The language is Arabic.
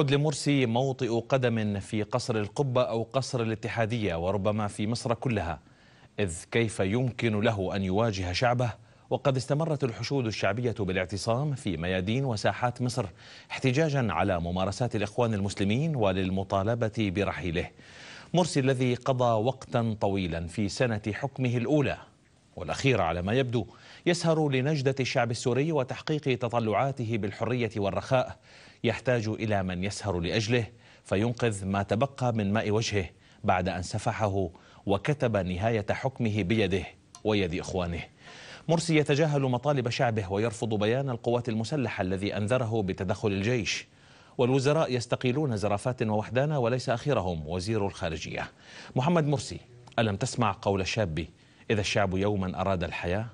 عد لمرسي موطئ قدم في قصر القبة أو قصر الاتحادية وربما في مصر كلها إذ كيف يمكن له أن يواجه شعبه وقد استمرت الحشود الشعبية بالاعتصام في ميادين وساحات مصر احتجاجا على ممارسات الإخوان المسلمين وللمطالبة برحيله مرسي الذي قضى وقتا طويلا في سنة حكمه الأولى والأخيرة على ما يبدو يسهر لنجدة الشعب السوري وتحقيق تطلعاته بالحرية والرخاء يحتاج إلى من يسهر لأجله فينقذ ما تبقى من ماء وجهه بعد أن سفحه وكتب نهاية حكمه بيده ويد إخوانه مرسي يتجاهل مطالب شعبه ويرفض بيان القوات المسلحة الذي أنذره بتدخل الجيش والوزراء يستقيلون زرافات ووحدانا وليس أخيرهم وزير الخارجية محمد مرسي ألم تسمع قول الشاب إذا الشعب يوما أراد الحياة